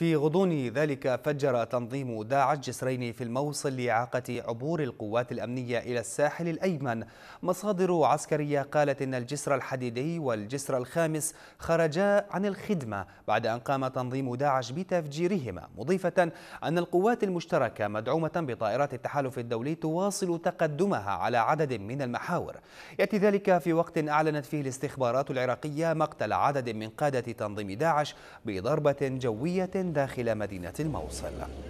في غضون ذلك فجر تنظيم داعش جسرين في الموصل لإعاقة عبور القوات الأمنية إلى الساحل الأيمن مصادر عسكرية قالت إن الجسر الحديدي والجسر الخامس خرجا عن الخدمة بعد أن قام تنظيم داعش بتفجيرهما مضيفة أن القوات المشتركة مدعومة بطائرات التحالف الدولي تواصل تقدمها على عدد من المحاور يأتي ذلك في وقت أعلنت فيه الاستخبارات العراقية مقتل عدد من قادة تنظيم داعش بضربة جوية داخل مدينة الموصل